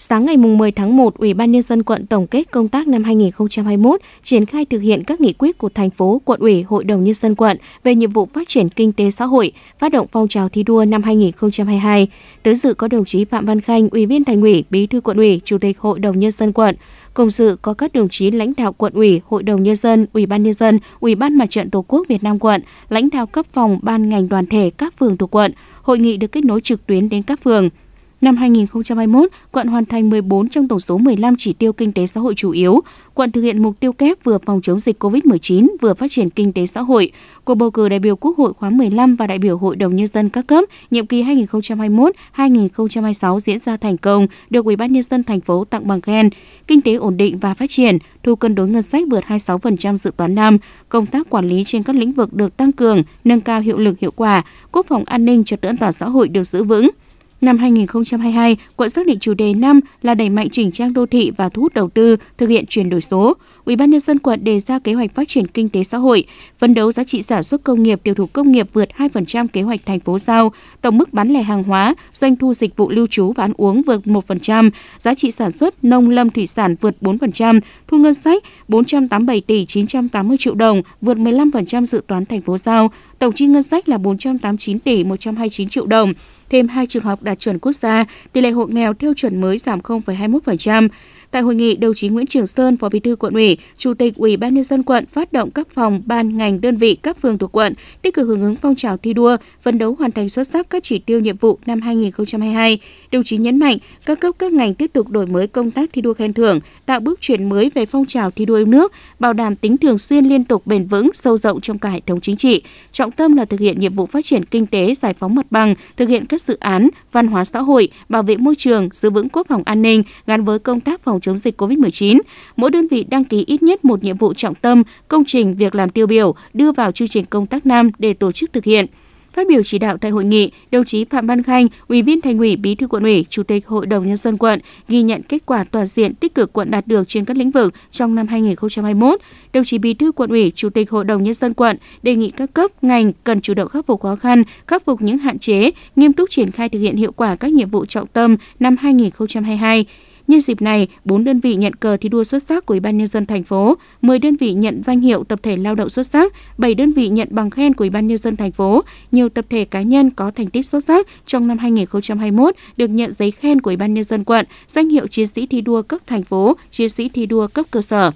Sáng ngày 10 tháng 1, Ủy ban Nhân dân quận tổng kết công tác năm 2021, triển khai thực hiện các nghị quyết của thành phố, quận ủy, Hội đồng Nhân dân quận về nhiệm vụ phát triển kinh tế xã hội, phát động phong trào thi đua năm 2022. Tới dự có đồng chí Phạm Văn Khanh, Ủy viên Thành ủy, Bí thư quận ủy, Chủ tịch Hội đồng Nhân dân quận. Cùng dự có các đồng chí lãnh đạo quận ủy, Hội đồng Nhân dân, Ủy ban Nhân dân, Ủy ban Mặt trận Tổ quốc Việt Nam quận, lãnh đạo cấp phòng, ban ngành đoàn thể các phường thuộc quận. Hội nghị được kết nối trực tuyến đến các phường. Năm 2021, quận hoàn thành 14 trong tổng số 15 chỉ tiêu kinh tế xã hội chủ yếu. Quận thực hiện mục tiêu kép vừa phòng chống dịch COVID-19 vừa phát triển kinh tế xã hội. Cuộc bầu cử đại biểu Quốc hội khóa 15 và đại biểu Hội đồng nhân dân các cấp nhiệm kỳ 2021-2026 diễn ra thành công, được Ủy ban nhân dân thành phố tặng bằng khen. Kinh tế ổn định và phát triển, thu cân đối ngân sách vượt 26% dự toán năm, công tác quản lý trên các lĩnh vực được tăng cường, nâng cao hiệu lực hiệu quả, quốc phòng an ninh trật tự an toàn xã hội được giữ vững. Năm 2022, quận xác định chủ đề năm là đẩy mạnh chỉnh trang đô thị và thu hút đầu tư, thực hiện chuyển đổi số. Ủy ban nhân dân quận đề ra kế hoạch phát triển kinh tế xã hội, phấn đấu giá trị sản xuất công nghiệp, tiêu thụ công nghiệp vượt 2% kế hoạch thành phố giao, tổng mức bán lẻ hàng hóa, doanh thu dịch vụ lưu trú và ăn uống vượt 1%, giá trị sản xuất nông lâm thủy sản vượt 4%, thu ngân sách 487 tỷ 980 triệu đồng, vượt 15% dự toán thành phố giao, tổng chi ngân sách là 489 tỷ 129 triệu đồng, thêm hai trường học đạt chuẩn quốc gia, tỷ lệ hộ nghèo theo chuẩn mới giảm 0,21%. Tại hội nghị, đồng chí Nguyễn Trường Sơn, Phó Bí thư quận ủy, Chủ tịch Ủy ban nhân dân quận phát động các phòng, ban, ngành, đơn vị các phường thuộc quận tích cực hưởng ứng phong trào thi đua, phấn đấu hoàn thành xuất sắc các chỉ tiêu nhiệm vụ năm 2022. Đồng chí nhấn mạnh các cấp các ngành tiếp tục đổi mới công tác thi đua khen thưởng, tạo bước chuyển mới về phong trào thi đua yêu nước, bảo đảm tính thường xuyên liên tục bền vững, sâu rộng trong cả hệ thống chính trị. Trọng tâm là thực hiện nhiệm vụ phát triển kinh tế, giải phóng mặt bằng, thực hiện các dự án văn hóa xã hội, bảo vệ môi trường, giữ vững quốc phòng an ninh gắn với công tác phòng phòng chống dịch COVID-19. Mỗi đơn vị đăng ký ít nhất một nhiệm vụ trọng tâm, công trình, việc làm tiêu biểu đưa vào chương trình công tác năm để tổ chức thực hiện. Phát biểu chỉ đạo tại hội nghị, đồng chí Phạm Văn Khanh, Ủy viên Thành ủy, Bí thư quận ủy, Chủ tịch Hội đồng nhân dân quận ghi nhận kết quả toàn diện tích cực quận đạt được trên các lĩnh vực trong năm 2021. Đồng chí Bí thư quận ủy, Chủ tịch Hội đồng nhân dân quận đề nghị các cấp ngành cần chủ động khắc phục khó khăn, khắc phục những hạn chế, nghiêm túc triển khai thực hiện hiệu quả các nhiệm vụ trọng tâm năm 2022 Nhân dịp này, 4 đơn vị nhận cờ thi đua xuất sắc của Ủy ban nhân dân thành phố, 10 đơn vị nhận danh hiệu tập thể lao động xuất sắc, 7 đơn vị nhận bằng khen của Ủy ban nhân dân thành phố, nhiều tập thể cá nhân có thành tích xuất sắc trong năm 2021 được nhận giấy khen của Ủy ban nhân dân quận, danh hiệu chiến sĩ thi đua cấp thành phố, chiến sĩ thi đua cấp cơ sở.